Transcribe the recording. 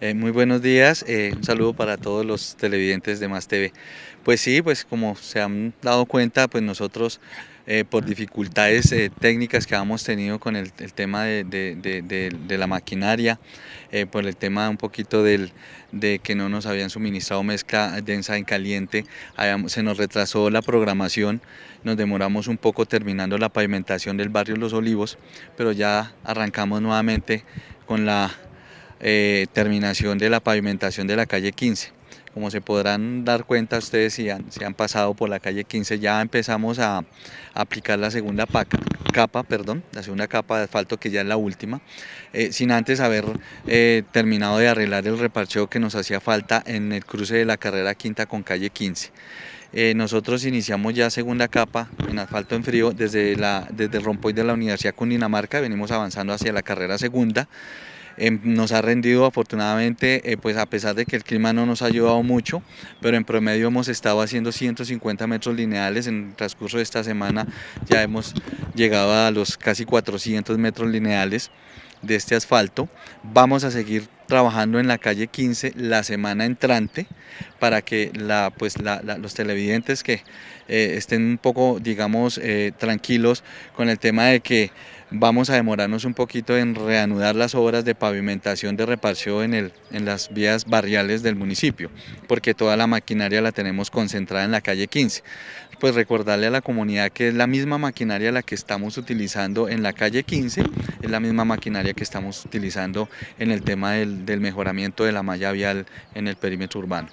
Eh, muy buenos días, eh, un saludo para todos los televidentes de Más TV. Pues sí, pues como se han dado cuenta, pues nosotros eh, por dificultades técnicas que habíamos tenido con el, tema de, la maquinaria, por el tema un poquito de que no nos habían suministrado mezcla densa en caliente, se nos retrasó la programación, nos demoramos un poco terminando la pavimentación del barrio Los Olivos, pero ya arrancamos nuevamente con la eh, terminación de la pavimentación de la calle 15. Como se podrán dar cuenta ustedes si han, han pasado por la calle 15, ya empezamos a, aplicar la segunda capa, perdón, la segunda capa de asfalto que ya es la última, eh, sin antes haber eh, terminado de arreglar el reparcheo que nos hacía falta en el cruce de la carrera quinta con calle 15. nosotros iniciamos ya segunda capa en asfalto en frío desde, la, desde el de la Universidad Cundinamarca, venimos avanzando hacia la carrera segunda. Em, nos ha rendido afortunadamente, eh, pues a pesar de que el clima no nos ha ayudado mucho, pero en promedio hemos estado haciendo 150 metros lineales. En el transcurso de esta semana ya hemos llegado a los casi 400 metros lineales de este asfalto. Vamos a seguir trabajando en la calle 15 la semana entrante para que la, pues los televidentes que eh, estén un poco, digamos, eh, tranquilos con el tema de que Vamos a demorarnos un poquito en reanudar las obras de pavimentación de reparcio en, las vías barriales del municipio, porque toda la maquinaria la tenemos concentrada en la calle 15. Pues recordarle a la comunidad que es la misma maquinaria la que estamos utilizando en la calle 15, es la misma maquinaria que estamos utilizando en el tema del, del mejoramiento de la malla vial en el perímetro urbano.